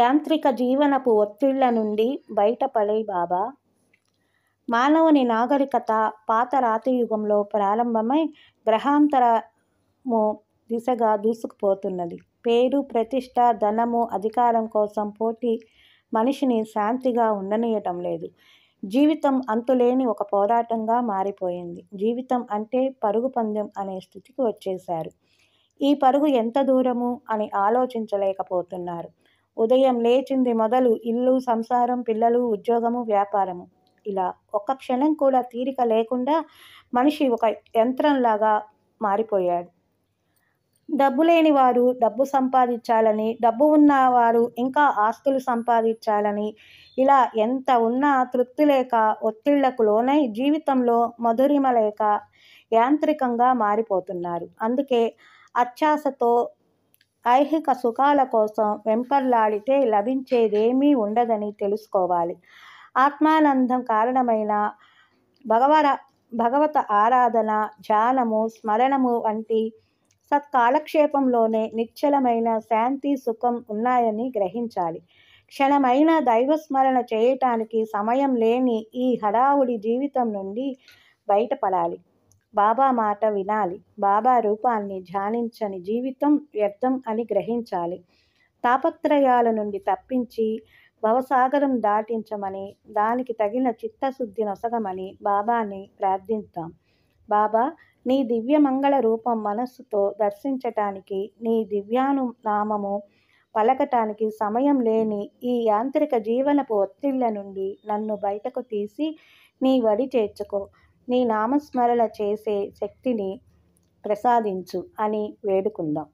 యాంత్రిక జీవనపు ఒత్తిళ్ల నుండి బయటపడే బాబా మానవుని నాగరికత పాత రాతి యుగంలో ప్రారంభమై గ్రహాంతరము దిశగా దూసుకుపోతున్నది పేరు ప్రతిష్ట ధనము అధికారం కోసం పోటీ మనిషిని శాంతిగా ఉండనీయటం లేదు జీవితం అంతులేని ఒక పోరాటంగా మారిపోయింది జీవితం అంటే పరుగు పందెం అనే స్థితికి వచ్చేశారు ఈ పరుగు ఎంత దూరము అని ఆలోచించలేకపోతున్నారు ఉదయం లేచింది మొదలు ఇల్లు సంసారం పిల్లలు ఉద్యోగము వ్యాపారము ఇలా ఒక్క క్షణం కూడా తీరిక లేకుండా మనిషి ఒక యంత్రంలాగా మారిపోయాడు డబ్బు లేని వారు డబ్బు సంపాదించాలని డబ్బు ఉన్నవారు ఇంకా ఆస్తులు సంపాదించాలని ఇలా ఎంత ఉన్నా తృప్తి లేక ఒత్తిళ్లకు లోనై జీవితంలో మధురిమ లేక యాంత్రికంగా మారిపోతున్నారు అందుకే అత్యాశతో ఐహిక సుఖాల కోసం వెంపర్లాడితే లభించేదేమీ ఉండదని తెలుసుకోవాలి ఆత్మానందం కారణమైన భగవర భగవత ఆరాధన ధ్యానము స్మరణము వంటి సత్కాలక్షేపంలోనే నిశ్చలమైన శాంతి సుఖం ఉన్నాయని గ్రహించాలి క్షణమైన దైవస్మరణ చేయటానికి సమయం లేని ఈ హడావుడి జీవితం నుండి బయటపడాలి బాబా మాట వినాలి బాబా రూపాన్ని ధ్యానించని జీవితం వ్యర్థం అని గ్రహించాలి తాపత్రయాల నుండి తప్పించి భవసాగరం దాటించమని దానికి తగిన చిత్తశుద్ధి నొసగమని బాబాని ప్రార్థిద్దాం బాబా నీ దివ్య మంగళ రూపం మనస్సుతో దర్శించటానికి నీ దివ్యాను నామము పలకటానికి సమయం లేని ఈ యాంత్రిక జీవనపు ఒత్తిళ్ల నుండి నన్ను బయటకు తీసి నీ వడి చేర్చుకో నీ నామస్మరణ చేసే శక్తిని ప్రసాదించు అని వేడుకుందాం